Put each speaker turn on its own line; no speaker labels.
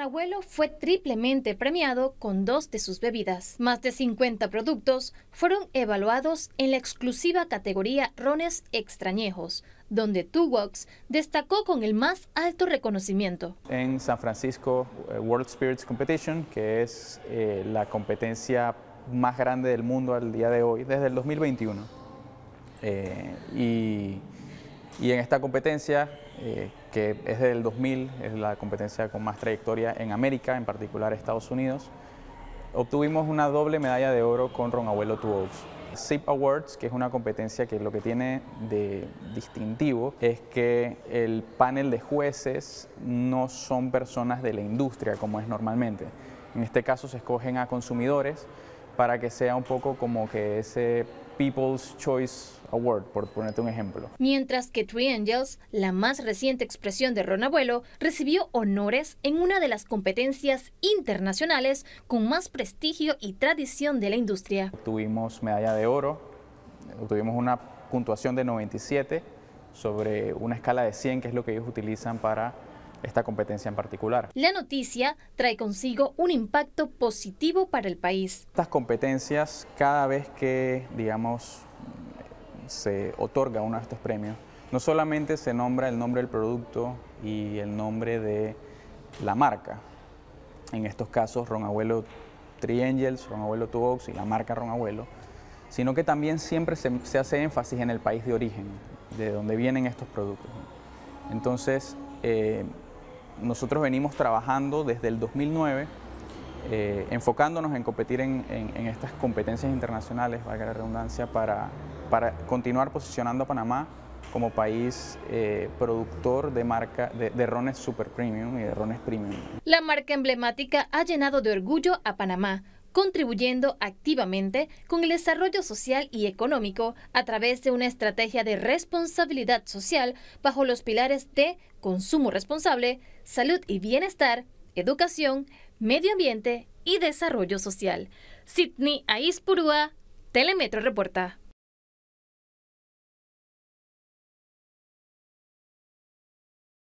Abuelo fue triplemente premiado con dos de sus bebidas. Más de 50 productos fueron evaluados en la exclusiva categoría Rones Extrañejos, donde Tuwox destacó con el más alto reconocimiento.
En San Francisco eh, World Spirits Competition, que es eh, la competencia más grande del mundo al día de hoy, desde el 2021. Eh, y y en esta competencia, eh, que es del 2000, es la competencia con más trayectoria en América, en particular Estados Unidos, obtuvimos una doble medalla de oro con Ron Abuelo Two SIP Awards, que es una competencia que lo que tiene de distintivo es que el panel de jueces no son personas de la industria como es normalmente. En este caso se escogen a consumidores para que sea un poco como que ese People's Choice Award, por ponerte un ejemplo.
Mientras que Three Angels, la más reciente expresión de Ron Abuelo, recibió honores en una de las competencias internacionales con más prestigio y tradición de la industria.
Tuvimos medalla de oro, tuvimos una puntuación de 97 sobre una escala de 100, que es lo que ellos utilizan para esta competencia en particular.
La noticia trae consigo un impacto positivo para el país.
Estas competencias, cada vez que, digamos, se otorga uno de estos premios, no solamente se nombra el nombre del producto y el nombre de la marca. En estos casos, Ron Abuelo Triangels, Ron Abuelo Oaks y la marca Ron Abuelo, sino que también siempre se, hace énfasis en el país de origen, de donde vienen estos productos. Entonces, eh, nosotros venimos trabajando desde el 2009 eh, enfocándonos en competir en, estas competencias internacionales, valga la redundancia, para, para continuar posicionando a Panamá como país eh, productor de marca de, rones super premium y de rones premium.
La marca emblemática ha llenado de orgullo a Panamá contribuyendo activamente con el desarrollo social y económico a través de una estrategia de responsabilidad social bajo los pilares de consumo responsable, salud y bienestar, educación, medio ambiente y desarrollo social. Sidney Aispurúa, Telemetro Reporta.